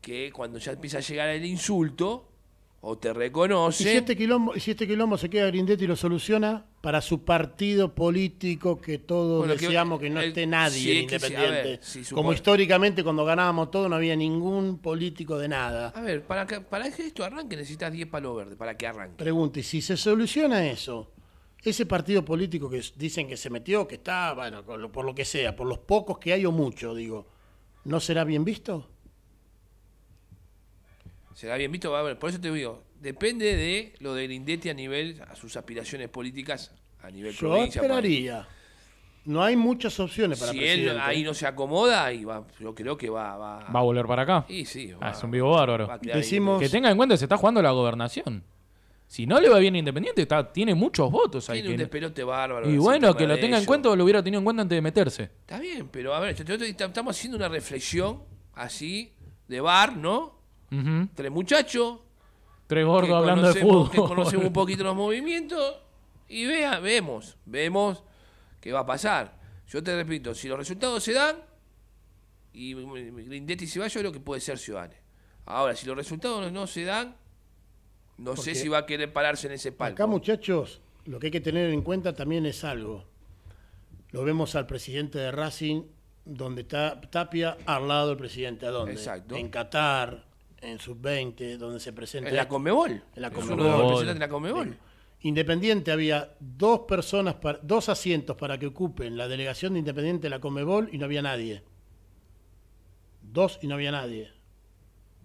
que cuando ya empieza a llegar el insulto, o te reconoce. Y si este quilombo, si este quilombo se queda Grindetti y lo soluciona para su partido político que todos deseamos que, no esté nadie Independiente. Como históricamente cuando ganábamos todo no había ningún político de nada. A ver, para que, para esto arranque necesitas 10 palos verdes, para que arranque. Pregunte, si se soluciona eso, ese partido político que dicen que se metió, que está, bueno, por lo que sea, por los pocos que hay o mucho, digo, ¿no será bien visto? se da bien visto, a Por eso te digo, depende de lo del Indete a nivel, a sus aspiraciones políticas, a nivel Yo provincia. esperaría. No hay muchas opciones para si él ahí ¿eh? no se acomoda, y va, yo creo que va, va. ¿Va a volver para acá? Sí, sí. Ah, es un vivo bárbaro. Decimos... Que tenga en cuenta que se está jugando la gobernación. Si no le va bien Independiente, está, tiene muchos votos ahí. Tiene un despelote bárbaro. Y bueno, que lo tenga en cuenta o lo hubiera tenido en cuenta antes de meterse. Está bien, pero a ver, estamos haciendo una reflexión así, de bar, ¿no? tres muchachos. Tres gordos hablando de fútbol. conocemos un poquito los movimientos y vea, vemos, vemos qué va a pasar. Yo te repito, si los resultados se dan y Grindetti se va, yo creo que puede ser Ciudadanos. Ahora, si los resultados no se dan, no sé si va a querer pararse en ese palco. Acá, muchachos, lo que hay que tener en cuenta también es algo. Lo vemos al presidente de Racing, donde está Tapia, al lado del presidente. ¿A En Qatar, en sub-20, donde se presenta. En la Comebol En la Comebol, En la Comebol. Independiente había dos personas, para, dos asientos para que ocupen la delegación de Independiente de la Comebol y no había nadie. Dos y no había nadie.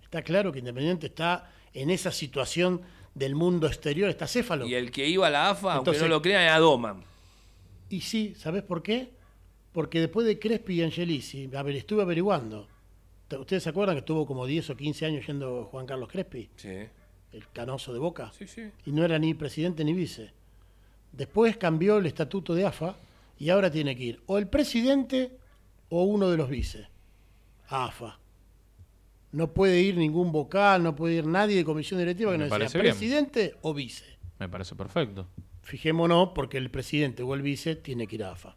Está claro que Independiente está en esa situación del mundo exterior, está céfalo. Y el que iba a la AFA, aunque no lo crean, era Doman. Y sí, sabes por qué? Porque después de Crespi y Angelici, a estuve averiguando ¿Ustedes se acuerdan que estuvo como 10 o 15 años yendo Juan Carlos Crespi? Sí. El canoso de Boca. Sí, sí. Y no era ni presidente ni vice. Después cambió el estatuto de AFA y ahora tiene que ir o el presidente o uno de los vice a AFA. No puede ir ningún vocal, no puede ir nadie de comisión directiva que no sea presidente o vice. Me parece perfecto. Fijémonos porque el presidente o el vice tiene que ir a AFA.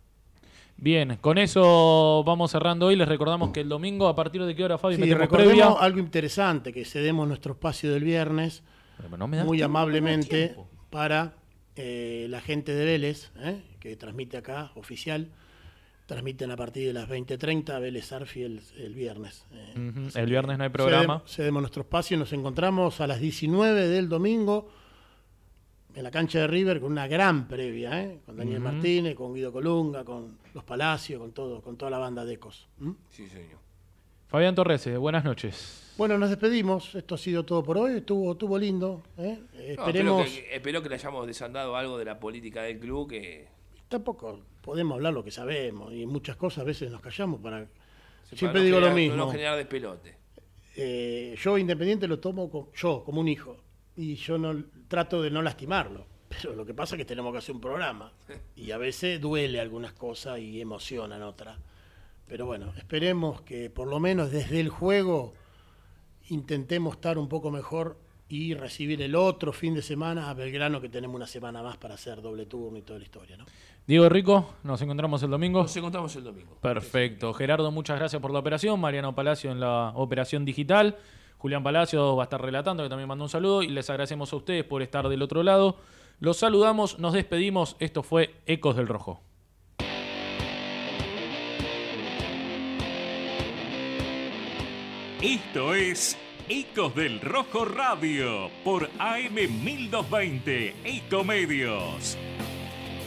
Bien, con eso vamos cerrando hoy. Les recordamos que el domingo, ¿a partir de qué hora, Fabi? Sí, recordemos algo interesante, que cedemos nuestro espacio del viernes muy amablemente para eh, la gente de Vélez, eh, que transmite acá, oficial. Transmiten a partir de las 20.30 Vélez Arfi el, viernes. Eh. El viernes no hay programa. Cedemos, cedemos nuestro espacio y nos encontramos a las 19 del domingo en la cancha de River con una gran previa, ¿eh? con Daniel Martínez, con Guido Colunga, con Los Palacios, con todo, con toda la banda de Ecos. Sí, señor. Fabián Torres, eh, buenas noches. Bueno, nos despedimos. Esto ha sido todo por hoy. Estuvo, lindo. ¿eh? Esperemos. espero, que, le hayamos desandado algo de la política del club que. Tampoco podemos hablar lo que sabemos y muchas cosas a veces nos callamos para. Siempre digo lo mismo. No generar despelote. yo Independiente lo tomo yo como un hijo y yo no trato de no lastimarlo. Pero lo que pasa es que tenemos que hacer un programa y a veces duele algunas cosas y emocionan otras. Pero bueno, esperemos que por lo menos desde el juego intentemos estar un poco mejor y recibir el otro fin de semana a Belgrano, que tenemos una semana más para hacer doble turno y toda la historia. ¿no? Diego Rico, nos encontramos el domingo. Nos encontramos el domingo. Perfecto. Gerardo, muchas gracias por la operación. Mariano Palacio en la operación digital. Julián Palacio va a estar relatando, que también mandó un saludo, y les agradecemos a ustedes por estar del otro lado. Los saludamos, nos despedimos. Esto fue Ecos del Rojo. Esto es Ecos del Rojo Radio por AM1220 Ecomedios.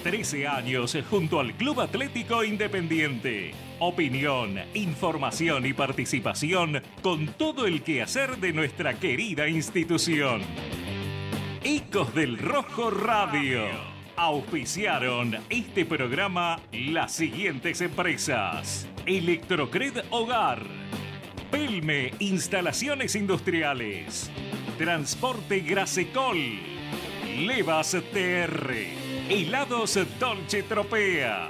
13 años junto al Club Atlético Independiente opinión, información y participación con todo el quehacer de nuestra querida institución. Ecos del Rojo Radio. Auspiciaron este programa las siguientes empresas. Electrocred Hogar. Pelme Instalaciones Industriales. Transporte Grasecol. Levas TR. Helados Dolce Tropea.